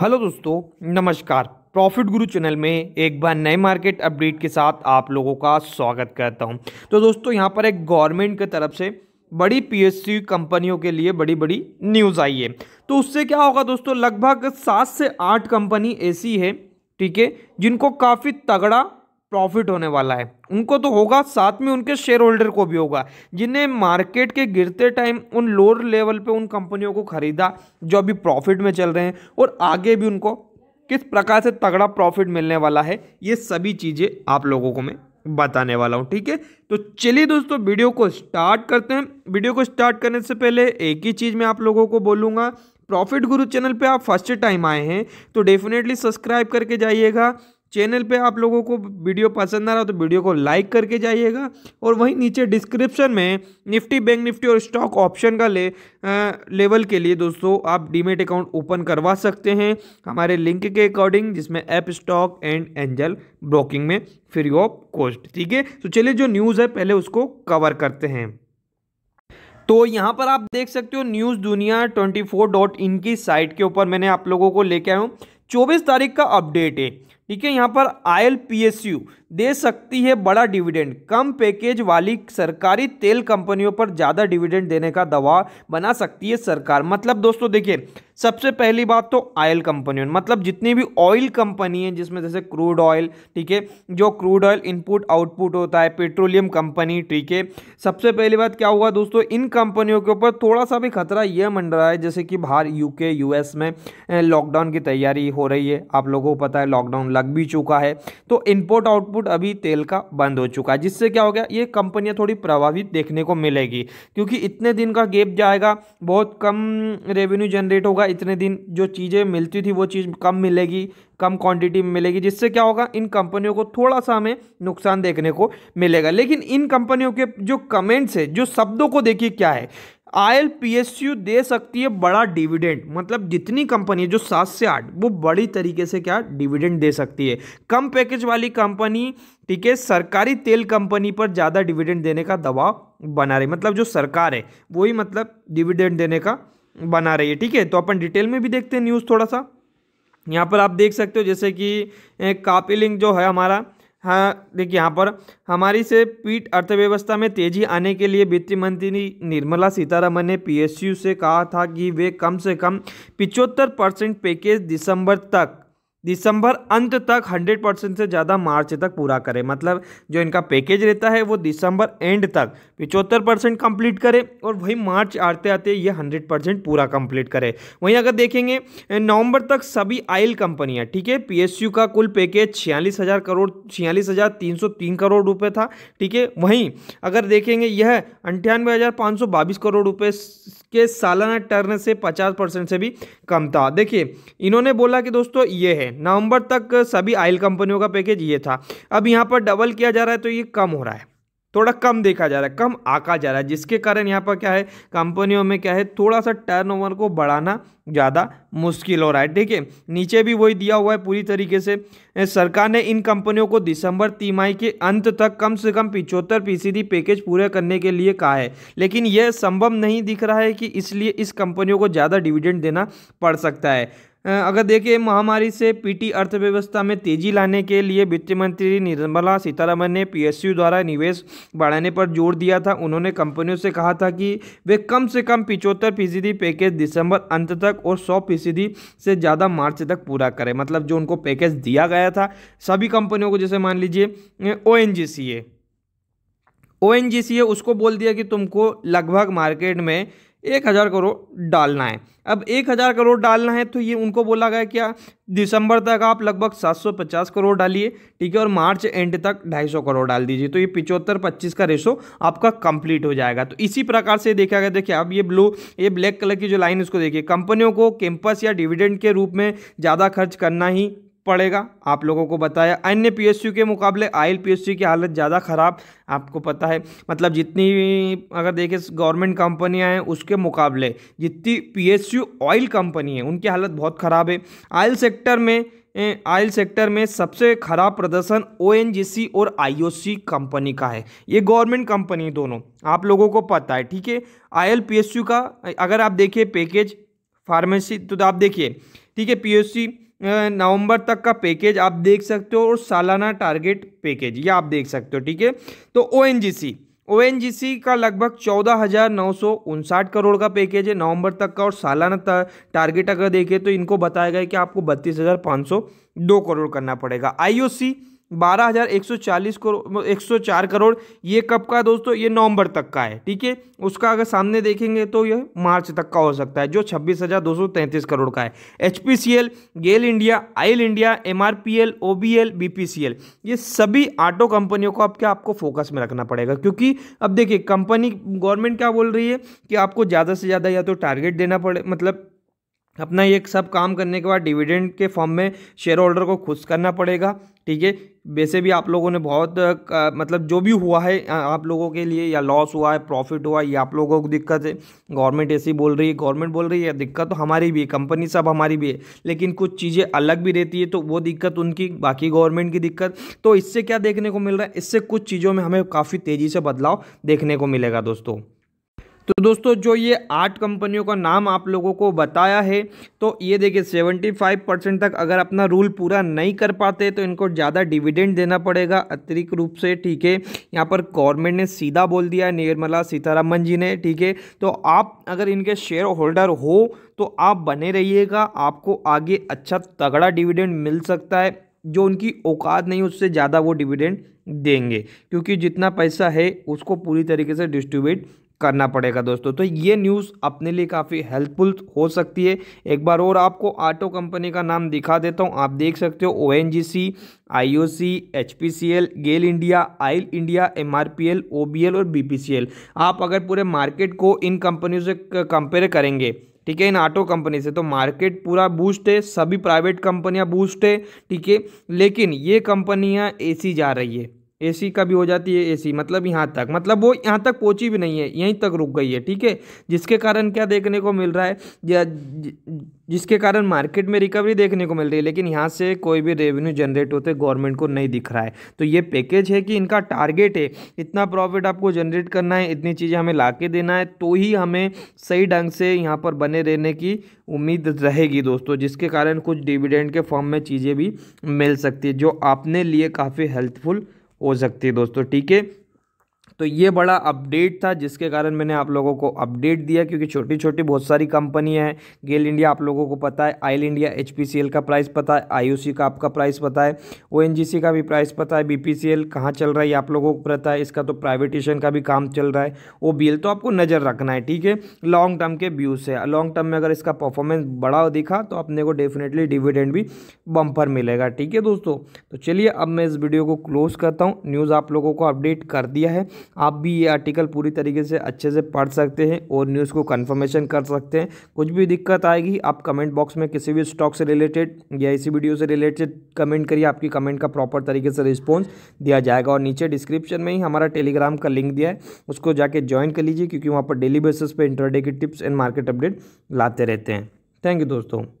hello दोस्तों नमस्कार profit गुरु चैनल में एक बार नए मार्केट अपडेट के साथ आप लोगों का स्वागत करता हूं तो दोस्तों यहां पर एक गवर्नमेंट की तरफ से बड़ी पीएससी कंपनियों के लिए बड़ी बड़ी न्यूज़ आई है तो उससे क्या होगा दोस्तों लगभग सात से आठ कंपनी ऐसी है ठीक है जिनको काफ़ी तगड़ा प्रॉफिट होने वाला है उनको तो होगा साथ में उनके शेयर होल्डर को भी होगा जिन्हें मार्केट के गिरते टाइम उन लोअर लेवल पे उन कंपनियों को खरीदा जो अभी प्रॉफिट में चल रहे हैं और आगे भी उनको किस प्रकार से तगड़ा प्रॉफिट मिलने वाला है ये सभी चीज़ें आप लोगों को मैं बताने वाला हूँ ठीक है तो चलिए दोस्तों वीडियो को स्टार्ट करते हैं वीडियो को स्टार्ट करने से पहले एक ही चीज़ मैं आप लोगों को बोलूँगा प्रॉफिट गुरु चैनल पे आप फर्स्ट टाइम आए हैं तो डेफिनेटली सब्सक्राइब करके जाइएगा चैनल पे आप लोगों को वीडियो पसंद आ रहा हो तो वीडियो को लाइक करके जाइएगा और वहीं नीचे डिस्क्रिप्शन में निफ्टी बैंक निफ्टी और स्टॉक ऑप्शन का ले आ, लेवल के लिए दोस्तों आप डीमेट अकाउंट ओपन करवा सकते हैं हमारे लिंक के अकॉर्डिंग जिसमें Upstox and Angel broking में फ्री ऑफ कॉस्ट ठीक है तो चलिए जो न्यूज़ है पहले उसको कवर करते हैं तो यहाँ पर आप देख सकते हो news Duniya twenty four dot की साइट के ऊपर मैंने आप लोगों को लेके आया हूँ चौबीस तारीख का अपडेट है ठीक है यहाँ पर आयल दे सकती है बड़ा डिविडेंड कम पैकेज वाली सरकारी तेल कंपनियों पर ज़्यादा डिविडेंड देने का दबाव बना सकती है सरकार मतलब दोस्तों देखिए सबसे पहली बात तो आयल कंपनियों मतलब जितनी भी ऑयल कंपनी है जिसमें जैसे क्रूड ऑयल ठीक है जो क्रूड ऑयल इनपुट आउटपुट होता है पेट्रोलियम कंपनी ठीक है सबसे पहली बात क्या हुआ दोस्तों इन कंपनियों के ऊपर थोड़ा सा भी खतरा यह मन रहा है जैसे कि बाहर यूके यूएस में लॉकडाउन की तैयारी हो रही है आप लोगों को पता है लॉकडाउन लग भी चुका है तो इनपुट आउटपुट अभी तेल का बंद हो चुका है जिससे क्या हो गया ये कंपनियां थोड़ी प्रभावित देखने को मिलेगी क्योंकि इतने दिन का गेप जाएगा बहुत कम रेवेन्यू जनरेट होगा इतने दिन जो चीज़ें मिलती थी वो चीज़ कम मिलेगी कम क्वांटिटी में मिलेगी जिससे क्या होगा इन कंपनियों को थोड़ा सा हमें नुकसान देखने को मिलेगा लेकिन इन कंपनियों के जो कमेंट्स है जो शब्दों को देखिए क्या है आई एल दे सकती है बड़ा डिविडेंड मतलब जितनी कंपनी है जो सात से आठ वो बड़ी तरीके से क्या डिविडेंड दे सकती है कम पैकेज वाली कंपनी ठीक है सरकारी तेल कंपनी पर ज़्यादा डिविडेंड देने का दबाव बना रही मतलब जो सरकार है वही मतलब डिविडेंड देने का बना रही है ठीक है तो अपन डिटेल में भी देखते हैं न्यूज़ थोड़ा सा यहाँ पर आप देख सकते हो जैसे कि कापिलिंग जो है हमारा हाँ देखिए यहाँ पर हमारी से पीठ अर्थव्यवस्था में तेजी आने के लिए वित्त मंत्री निर्मला सीतारमन ने पीएसयू से कहा था कि वे कम से कम पिचहत्तर परसेंट पैकेज दिसंबर तक दिसंबर अंत तक 100 परसेंट से ज़्यादा मार्च तक पूरा करें मतलब जो इनका पैकेज रहता है वो दिसंबर एंड तक पिचहत्तर परसेंट कम्प्लीट करें और वही मार्च आते आते ये 100 परसेंट पूरा कंप्लीट करें वहीं अगर देखेंगे नवंबर तक सभी आयल कंपनियां ठीक है पीएसयू का कुल पैकेज छियालीस हज़ार करोड़ छियालीस हज़ार तीन सौ तीन करोड़ रुपये था ठीक है वहीं अगर देखेंगे यह अंठानवे हज़ार पाँच सौ बाईस करोड़ रुपये के सालाना टर्न से 50 परसेंट से भी कम था देखिए इन्होंने बोला कि दोस्तों ये है नवंबर तक सभी आयल कंपनियों का पैकेज ये था अब यहाँ पर डबल किया जा रहा है तो ये कम हो रहा है थोड़ा कम देखा जा रहा है कम आका जा रहा है जिसके कारण यहाँ पर क्या है कंपनियों में क्या है थोड़ा सा टर्नओवर को बढ़ाना ज़्यादा मुश्किल हो रहा है ठीक है नीचे भी वही दिया हुआ है पूरी तरीके से सरकार ने इन कंपनियों को दिसंबर तिमाही के अंत तक कम से कम पिचहत्तर फीसदी पैकेज पूरे करने के लिए कहा है लेकिन यह संभव नहीं दिख रहा है कि इसलिए इस कंपनियों को ज़्यादा डिविडेंड देना पड़ सकता है अगर देखिए महामारी से पीटी अर्थव्यवस्था में तेजी लाने के लिए वित्त मंत्री निर्मला सीतारमन ने पीएसयू द्वारा निवेश बढ़ाने पर जोर दिया था उन्होंने कंपनियों से कहा था कि वे कम से कम पिचहत्तर फीसदी पैकेज दिसंबर अंत तक और सौ फीसदी से ज़्यादा मार्च तक पूरा करें मतलब जो उनको पैकेज दिया गया था सभी कंपनियों को जैसे मान लीजिए ओ N G C N G सी ए उसको बोल दिया कि तुमको लगभग मार्केट में एक हज़ार करोड़ डालना है अब एक हज़ार करोड़ डालना है तो ये उनको बोला गया क्या दिसंबर तक आप लगभग सात सौ पचास करोड़ डालिए ठीक है और मार्च एंड तक ढाई सौ करोड़ डाल दीजिए तो ये पिचहत्तर पच्चीस का रेशो आपका कंप्लीट हो जाएगा तो इसी प्रकार से देखा गया देखिए अब ये ब्लू ये ब्लैक कलर की जो लाइन उसको देखिए कंपनियों को कैंपस या डिविडेंड के रूप में ज़्यादा खर्च करना ही पड़ेगा आप लोगों को बताया अन्य पीएसयू के मुकाबले आई पीएसयू की हालत ज़्यादा ख़राब आपको पता है मतलब जितनी अगर देखें गवर्नमेंट कंपनियां हैं उसके मुकाबले जितनी पीएसयू ऑयल कंपनी है उनकी हालत बहुत ख़राब है आयल सेक्टर में आयल सेक्टर में सबसे खराब प्रदर्शन ओएनजीसी और आईओसी कंपनी का है ये गवर्नमेंट कंपनी दोनों आप लोगों को पता है ठीक है आयल पी का अगर आप देखिए पैकेज फार्मेसी तो आप देखिए ठीक है पी नवंबर तक का पैकेज आप देख सकते हो और सालाना टारगेट पैकेज ये आप देख सकते हो ठीक है तो ओ ओ का लगभग चौदह हज़ार नौ सौ उनसाठ करोड़ का पैकेज है नवंबर तक का और सालाना टारगेट अगर देखें तो इनको बताया गया कि आपको बत्तीस हज़ार पाँच सौ दो करोड़ करना पड़ेगा आईओसी बारह हज़ार एक सौ चालीस करोड़ मतलब एक सौ चार करोड़ ये कब का है दोस्तों ये नवंबर तक का है ठीक है उसका अगर सामने देखेंगे तो यह मार्च तक का हो सकता है जो छब्बीस हज़ार दो सौ तैंतीस करोड़ का है H P C L GAIL India oil India M R P L O B L B P C L ये सभी ऑटो कंपनियों को अब क्या आपको फोकस में रखना पड़ेगा क्योंकि अब देखिए कंपनी गवर्नमेंट क्या बोल रही है कि आपको ज़्यादा से ज़्यादा या तो टारगेट देना पड़े मतलब अपना ये सब काम करने के बाद डिविडेंड के फॉर्म में शेयर होल्डर को खुश करना पड़ेगा ठीक है वैसे भी आप लोगों ने बहुत मतलब जो भी हुआ है आप लोगों के लिए या लॉस हुआ है प्रॉफिट हुआ है ये आप लोगों को दिक्कत है गवर्नमेंट ऐसी बोल रही है गवर्नमेंट बोल रही है दिक्कत तो हमारी भी है कंपनी सब हमारी भी है लेकिन कुछ चीज़ें अलग भी रहती है तो वो दिक्कत उनकी बाकी गवर्नमेंट की दिक्कत तो इससे क्या देखने को मिल रहा है इससे कुछ चीज़ों में हमें काफ़ी तेज़ी से बदलाव देखने को मिलेगा दोस्तों तो दोस्तों जो ये आठ कंपनियों का नाम आप लोगों को बताया है तो ये देखिए सेवेंटी फाइव परसेंट तक अगर अपना रूल पूरा नहीं कर पाते तो इनको ज़्यादा डिविडेंड देना पड़ेगा अतिरिक्त रूप से ठीक है यहाँ पर गवर्नमेंट ने सीधा बोल दिया है निर्मला सीतारामन जी ने ठीक है तो आप अगर इनके शेयर होल्डर हो तो आप बने रहिएगा आपको आगे अच्छा तगड़ा डिविडेंड मिल सकता है जो उनकी औकात नहीं उससे ज़्यादा वो डिविडेंड देंगे क्योंकि जितना पैसा है उसको पूरी तरीके से डिस्ट्रीब्यूट करना पड़ेगा दोस्तों तो ये न्यूज़ अपने लिए काफ़ी हेल्पफुल हो सकती है एक बार और आपको ऑटो कंपनी का नाम दिखा देता हूँ आप देख सकते हो O N G C I O C H P C L GAIL India oil India M R P L O B L और बी पी सी एल आप अगर पूरे मार्केट को इन कंपनियों से कंपेयर करेंगे ठीक है इन ऑटो कंपनी से तो मार्केट पूरा बूस्ट है सभी प्राइवेट कंपनियाँ बूस्ट है ठीक है लेकिन ये ए सी जा रही है ए सी का भी हो जाती है ए सी मतलब यहाँ तक मतलब वो यहाँ तक पहुँची भी नहीं है यहीं तक रुक गई है ठीक है जिसके कारण क्या देखने को मिल रहा है या जिसके कारण मार्केट में रिकवरी देखने को मिल रही है लेकिन यहाँ से कोई भी रेवेन्यू जनरेट होते गवर्नमेंट को नहीं दिख रहा है तो ये पैकेज है कि इनका टारगेट है इतना प्रॉफिट आपको जनरेट करना है इतनी चीज़ें हमें ला के देना है तो ही हमें सही ढंग से यहाँ पर बने रहने की उम्मीद रहेगी दोस्तों जिसके कारण कुछ डिविडेंड के फॉर्म में चीज़ें भी मिल सकती है जो आपने लिए काफ़ी हेल्पफुल हो सकती है दोस्तों ठीक है तो ये बड़ा अपडेट था जिसके कारण मैंने आप लोगों को अपडेट दिया क्योंकि छोटी छोटी बहुत सारी कंपनियां हैं गेल इंडिया आप लोगों को पता है आयल इंडिया एच का प्राइस पता है आई का आपका प्राइस पता है ओ का भी प्राइस पता है बी पी कहाँ चल रहा है ये आप लोगों को पता है इसका तो प्राइवेटेशन का भी काम चल रहा है ओ तो आपको नज़र रखना है ठीक है लॉन्ग टर्म के व्यू से लॉन्ग टर्म में अगर इसका परफॉर्मेंस बड़ा दिखा तो अपने को डेफिनेटली डिविडेंड भी बम्पर मिलेगा ठीक है दोस्तों तो चलिए अब मैं इस वीडियो को क्लोज करता हूँ न्यूज़ आप लोगों को अपडेट कर दिया है आप भी ये आर्टिकल पूरी तरीके से अच्छे से पढ़ सकते हैं और न्यूज़ को कन्फर्मेशन कर सकते हैं कुछ भी दिक्कत आएगी आप कमेंट बॉक्स में किसी भी स्टॉक से रिलेटेड या इसी वीडियो से रिलेटेड कमेंट करिए आपकी कमेंट का प्रॉपर तरीके से रिस्पॉन्स दिया जाएगा और नीचे डिस्क्रिप्शन में ही हमारा टेलीग्राम का लिंक दिया है उसको जाके ज्वाइन कर लीजिए क्योंकि वहाँ पर डेली बेसिस पर इंटरडे की टिप्स एंड मार्केट अपडेट लाते रहते हैं थैंक यू दोस्तों